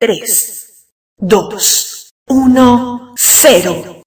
3, 2, 1, 0.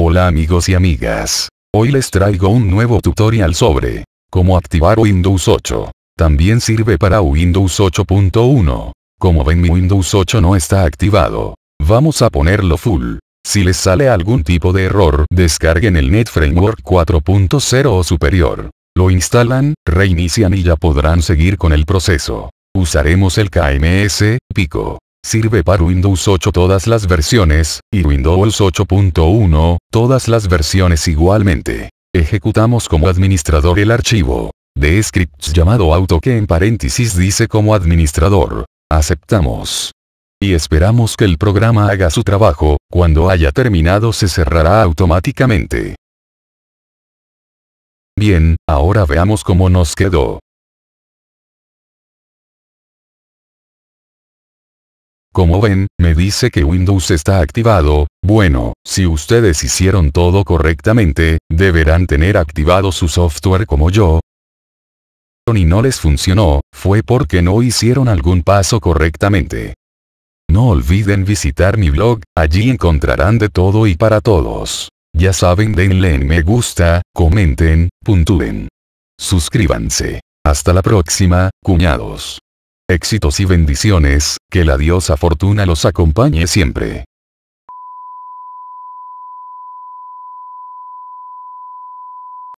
Hola amigos y amigas. Hoy les traigo un nuevo tutorial sobre cómo activar Windows 8. También sirve para Windows 8.1. Como ven mi Windows 8 no está activado. Vamos a ponerlo full. Si les sale algún tipo de error, descarguen el Net Framework 4.0 o superior. Lo instalan, reinician y ya podrán seguir con el proceso. Usaremos el KMS, pico. Sirve para Windows 8 todas las versiones, y Windows 8.1, todas las versiones igualmente. Ejecutamos como administrador el archivo de scripts llamado auto que en paréntesis dice como administrador. Aceptamos. Y esperamos que el programa haga su trabajo, cuando haya terminado se cerrará automáticamente. Bien, ahora veamos cómo nos quedó. Como ven, me dice que Windows está activado, bueno, si ustedes hicieron todo correctamente, deberán tener activado su software como yo. Y no les funcionó, fue porque no hicieron algún paso correctamente. No olviden visitar mi blog, allí encontrarán de todo y para todos. Ya saben denle en me gusta, comenten, puntúen. Suscríbanse. Hasta la próxima, cuñados. Éxitos y bendiciones, que la diosa fortuna los acompañe siempre.